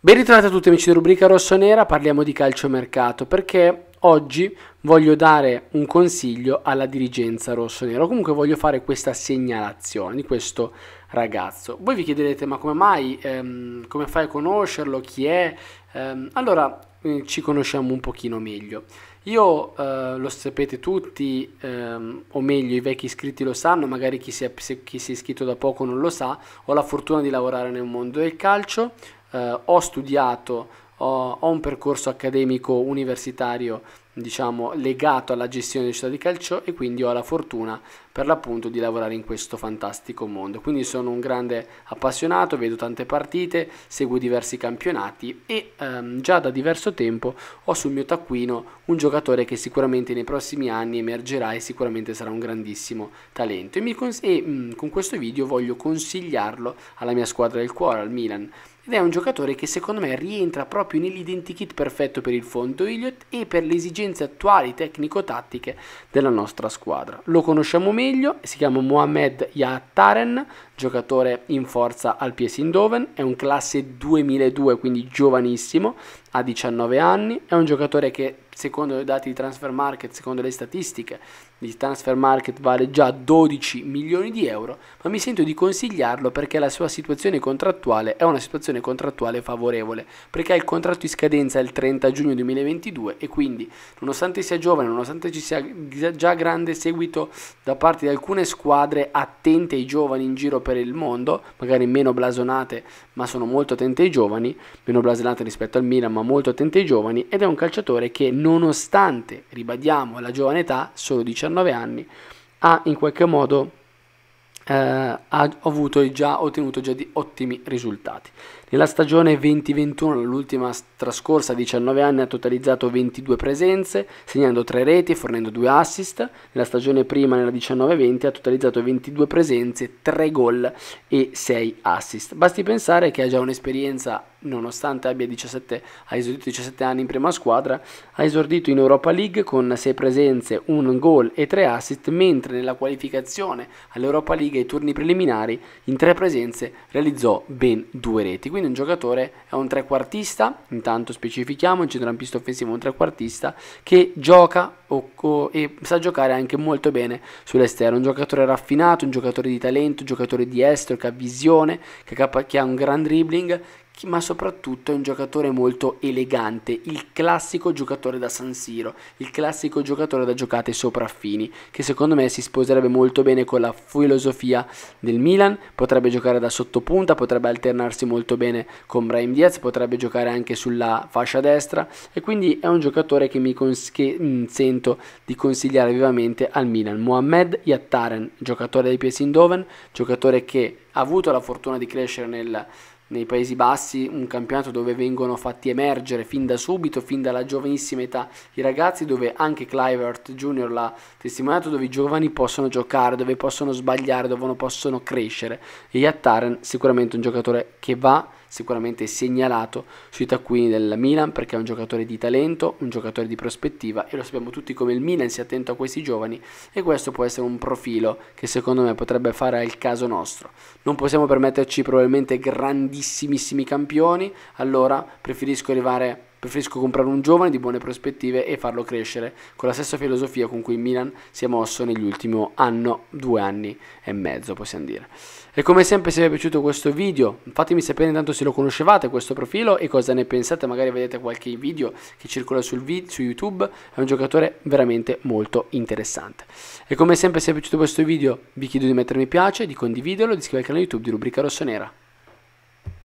Ben ritrovati a tutti amici di Rubrica Rossonera, parliamo di calciomercato perché oggi voglio dare un consiglio alla dirigenza rossonera, o comunque voglio fare questa segnalazione di questo ragazzo. Voi vi chiederete ma come mai, ehm, come fai a conoscerlo, chi è? Ehm, allora eh, ci conosciamo un pochino meglio. Io eh, lo sapete tutti, ehm, o meglio i vecchi iscritti lo sanno, magari chi si, è, chi si è iscritto da poco non lo sa, ho la fortuna di lavorare nel mondo del calcio, eh, ho studiato, ho, ho, un percorso accademico universitario diciamo, legato alla gestione delle città di calcio e quindi ho la fortuna per l'appunto di lavorare in questo fantastico mondo. Quindi sono un grande appassionato, vedo tante partite, seguo diversi campionati e ehm, già da diverso tempo ho sul mio taccuino un giocatore che sicuramente nei prossimi anni emergerà e sicuramente sarà un grandissimo talento. E, e mh, con questo video voglio consigliarlo alla mia squadra del cuore, al Milan ed è un giocatore che secondo me rientra proprio nell'identikit perfetto per il fondo Elliott e per le esigenze attuali tecnico-tattiche della nostra squadra. Lo conosciamo meglio, si chiama Mohamed Yattaren, giocatore in forza al PS Indoven, è un classe 2002 quindi giovanissimo, ha 19 anni, è un giocatore che secondo i dati di Transfer Market, secondo le statistiche di Transfer Market vale già 12 milioni di euro, ma mi sento di consigliarlo perché la sua situazione contrattuale è una situazione contrattuale favorevole, perché ha il contratto in scadenza il 30 giugno 2022 e quindi nonostante sia giovane, nonostante ci sia già grande seguito da parte di alcune squadre attente ai giovani in giro per il mondo, magari meno blasonate, ma sono molto attente ai giovani, meno blasonate rispetto al Milan, ma molto attente ai giovani ed è un calciatore che non nonostante, ribadiamo, alla giovane età, solo 19 anni, ha in qualche modo eh, ha avuto già, ottenuto già ottimi risultati. Nella stagione 2021, l'ultima trascorsa a 19 anni, ha totalizzato 22 presenze, segnando 3 reti e fornendo 2 assist. Nella stagione prima, nella 19-20, ha totalizzato 22 presenze, 3 gol e 6 assist. Basti pensare che ha già un'esperienza, nonostante abbia 17, ha esordito 17 anni in prima squadra, ha esordito in Europa League con 6 presenze, 1 gol e 3 assist, mentre nella qualificazione all'Europa League ai turni preliminari, in 3 presenze, realizzò ben 2 reti quindi un giocatore è un trequartista, intanto specifichiamo, il centrocampista offensivo è un trequartista che gioca o, o, e sa giocare anche molto bene sull'esterno, un giocatore raffinato, un giocatore di talento, un giocatore di estero che ha visione, che, capa- che ha un gran dribbling, ma soprattutto è un giocatore molto elegante, il classico giocatore da San Siro, il classico giocatore da giocate sopraffini, che secondo me si sposerebbe molto bene con la filosofia del Milan, potrebbe giocare da sottopunta, potrebbe alternarsi molto bene con Brahim Diaz, potrebbe giocare anche sulla fascia destra e quindi è un giocatore che mi cons- che, mh, mm, sento di consigliare vivamente al Milan. Mohamed Yattaren, giocatore dei PS Indoven, giocatore che ha avuto la fortuna di crescere nel nei Paesi Bassi, un campionato dove vengono fatti emergere fin da subito, fin dalla giovanissima età, i ragazzi, dove anche Clivert Jr. l'ha testimoniato, dove i giovani possono giocare, dove possono sbagliare, dove non possono crescere. E Yattaren sicuramente un giocatore che va sicuramente segnalato sui taccuini del Milan perché è un giocatore di talento, un giocatore di prospettiva e lo sappiamo tutti come il Milan sia attento a questi giovani e questo può essere un profilo che secondo me potrebbe fare al caso nostro. Non possiamo permetterci probabilmente grandissimissimi campioni, allora preferisco arrivare Preferisco comprare un giovane di buone prospettive e farlo crescere con la stessa filosofia con cui Milan si è mosso negli ultimi anno, due anni e mezzo possiamo dire. E come sempre se vi è piaciuto questo video fatemi sapere intanto se lo conoscevate questo profilo e cosa ne pensate, magari vedete qualche video che circola sul vid- su YouTube, è un giocatore veramente molto interessante. E come sempre se vi è piaciuto questo video vi chiedo di mettere mi piace, di condividerlo, di iscrivervi al canale YouTube di Rubrica Rossonera.